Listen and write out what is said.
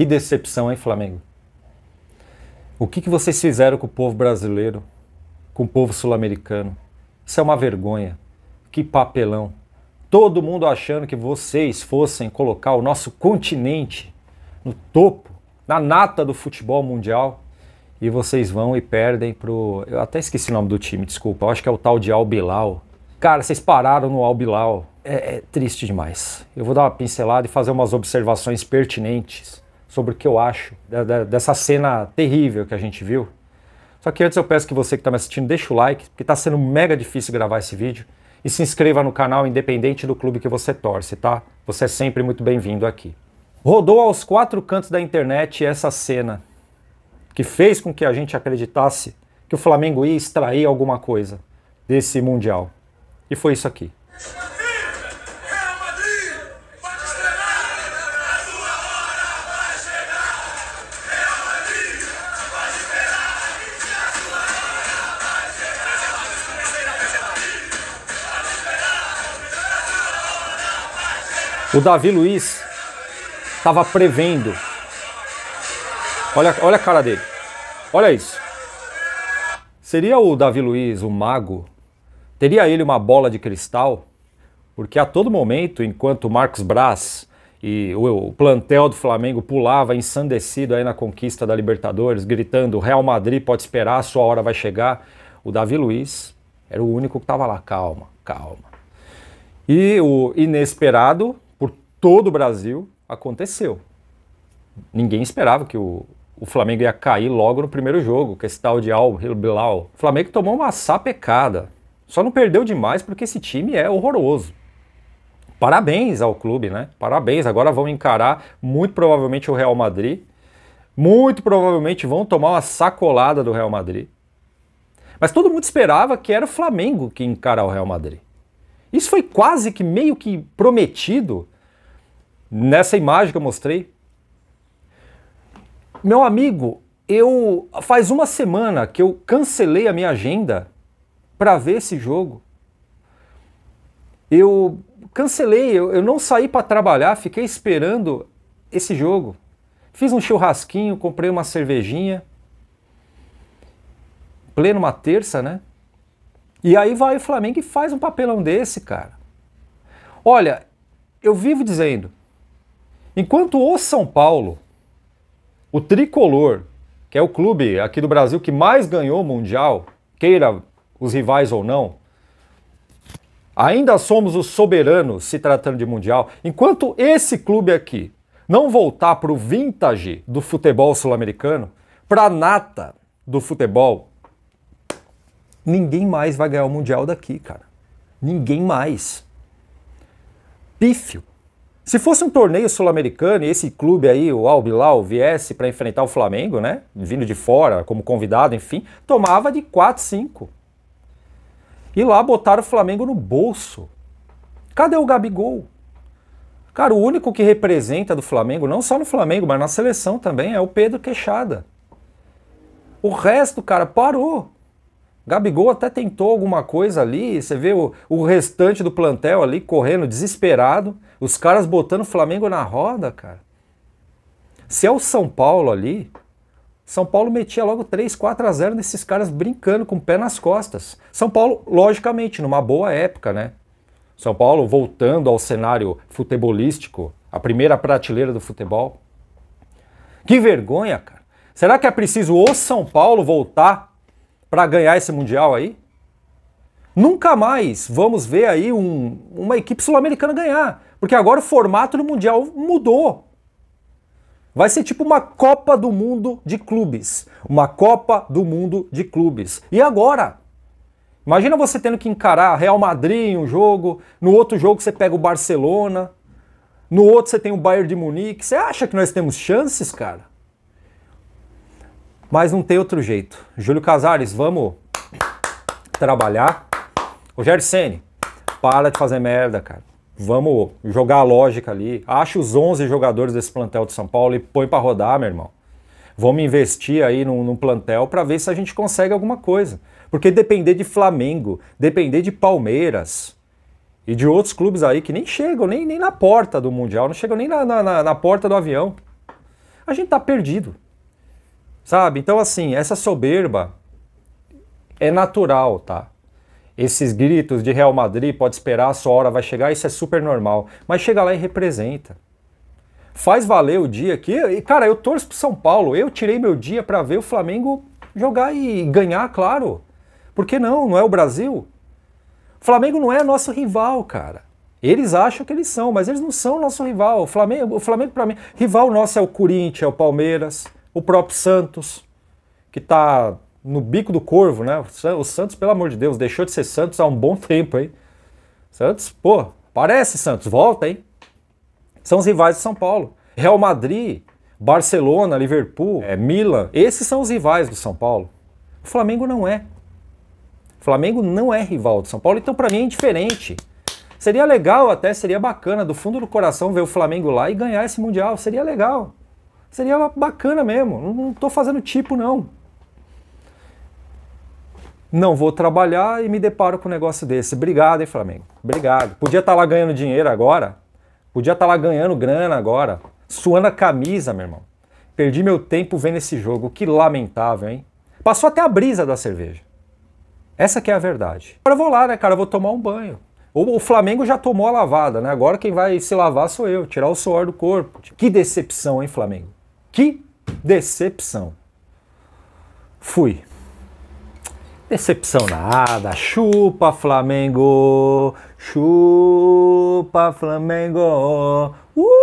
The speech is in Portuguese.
Que decepção, hein, Flamengo? O que, que vocês fizeram com o povo brasileiro, com o povo sul-americano? Isso é uma vergonha. Que papelão. Todo mundo achando que vocês fossem colocar o nosso continente no topo, na nata do futebol mundial. E vocês vão e perdem pro. Eu até esqueci o nome do time, desculpa. Eu acho que é o tal de Albilau. Cara, vocês pararam no Albilau. É, é triste demais. Eu vou dar uma pincelada e fazer umas observações pertinentes sobre o que eu acho dessa cena terrível que a gente viu. Só que antes eu peço que você que está me assistindo deixe o like, porque está sendo mega difícil gravar esse vídeo. E se inscreva no canal, independente do clube que você torce, tá? Você é sempre muito bem-vindo aqui. Rodou aos quatro cantos da internet essa cena, que fez com que a gente acreditasse que o Flamengo ia extrair alguma coisa desse Mundial. E foi isso aqui. O Davi Luiz estava prevendo. Olha, olha a cara dele. Olha isso. Seria o Davi Luiz o mago? Teria ele uma bola de cristal? Porque a todo momento, enquanto Marcos Braz e o plantel do Flamengo pulava ensandecido aí na conquista da Libertadores, gritando: Real Madrid pode esperar, sua hora vai chegar. O Davi Luiz era o único que estava lá, calma, calma. E o inesperado todo o Brasil, aconteceu. Ninguém esperava que o, o Flamengo ia cair logo no primeiro jogo, que esse tal de Al Bilal. O Flamengo tomou uma sapecada. Só não perdeu demais porque esse time é horroroso. Parabéns ao clube, né? Parabéns. Agora vão encarar muito provavelmente o Real Madrid. Muito provavelmente vão tomar uma sacolada do Real Madrid. Mas todo mundo esperava que era o Flamengo que encarar o Real Madrid. Isso foi quase que meio que prometido nessa imagem que eu mostrei. Meu amigo, eu faz uma semana que eu cancelei a minha agenda para ver esse jogo. Eu cancelei, eu, eu não saí para trabalhar, fiquei esperando esse jogo. Fiz um churrasquinho, comprei uma cervejinha. Pleno uma terça, né? E aí vai o Flamengo e faz um papelão desse, cara. Olha, eu vivo dizendo, Enquanto o São Paulo, o tricolor, que é o clube aqui do Brasil que mais ganhou o Mundial, queira os rivais ou não, ainda somos os soberanos se tratando de Mundial. Enquanto esse clube aqui não voltar para o vintage do futebol sul-americano, para a nata do futebol, ninguém mais vai ganhar o Mundial daqui, cara. Ninguém mais. Pífio. Se fosse um torneio sul-americano e esse clube aí, o Albilau, viesse para enfrentar o Flamengo, né? Vindo de fora, como convidado, enfim, tomava de 4, 5. E lá botaram o Flamengo no bolso. Cadê o Gabigol? Cara, o único que representa do Flamengo, não só no Flamengo, mas na seleção também, é o Pedro Queixada. O resto, cara, parou. Gabigol até tentou alguma coisa ali, você vê o, o restante do plantel ali correndo desesperado, os caras botando o Flamengo na roda, cara. Se é o São Paulo ali, São Paulo metia logo 3, 4 a 0 nesses caras brincando com o pé nas costas. São Paulo, logicamente, numa boa época, né? São Paulo voltando ao cenário futebolístico, a primeira prateleira do futebol. Que vergonha, cara. Será que é preciso o São Paulo voltar para ganhar esse Mundial aí? Nunca mais vamos ver aí um, uma equipe sul-americana ganhar, porque agora o formato do Mundial mudou. Vai ser tipo uma Copa do Mundo de clubes. Uma Copa do Mundo de clubes. E agora? Imagina você tendo que encarar Real Madrid em um jogo, no outro jogo você pega o Barcelona, no outro você tem o Bayern de Munique. Você acha que nós temos chances, cara? Mas não tem outro jeito. Júlio Casares, vamos trabalhar. Rogério Ceni, para de fazer merda, cara. Vamos jogar a lógica ali. Acha os 11 jogadores desse plantel de São Paulo e põe para rodar, meu irmão. Vamos investir aí num, num plantel para ver se a gente consegue alguma coisa. Porque depender de Flamengo, depender de Palmeiras, e de outros clubes aí que nem chegam, nem, nem na porta do Mundial, não chegam nem na, na, na porta do avião. A gente tá perdido. Sabe? Então, assim, essa soberba é natural, tá? Esses gritos de Real Madrid, pode esperar, a sua hora vai chegar, isso é super normal. Mas chega lá e representa. Faz valer o dia e Cara, eu torço pro São Paulo, eu tirei meu dia para ver o Flamengo jogar e ganhar, claro. Por que não? Não é o Brasil? O Flamengo não é nosso rival, cara. Eles acham que eles são, mas eles não são nosso rival. O Flamengo, o Flamengo para mim, rival nosso é o Corinthians, é o Palmeiras o próprio Santos, que está no bico do corvo, né? O Santos, pelo amor de Deus, deixou de ser Santos há um bom tempo, hein? Santos, pô, parece Santos, volta, hein? São os rivais de São Paulo. Real Madrid, Barcelona, Liverpool, é, Milan, esses são os rivais do São Paulo. O Flamengo não é. O Flamengo não é rival do São Paulo, então para mim é indiferente. Seria legal até, seria bacana, do fundo do coração, ver o Flamengo lá e ganhar esse Mundial. Seria legal. Seria bacana mesmo, não estou fazendo tipo não. Não vou trabalhar e me deparo com um negócio desse. Obrigado, hein, Flamengo? Obrigado. Podia estar tá lá ganhando dinheiro agora, podia estar tá lá ganhando grana agora, suando a camisa, meu irmão. Perdi meu tempo vendo esse jogo, que lamentável, hein? Passou até a brisa da cerveja. Essa que é a verdade. Agora eu vou lá, né, cara? Eu vou tomar um banho. O, Flamengo já tomou a lavada, né? Agora quem vai se lavar sou eu, tirar o suor do corpo. Que decepção, hein, Flamengo? Que decepção! Fui. Decepção nada. Chupa Flamengo, chupa Flamengo. Uh!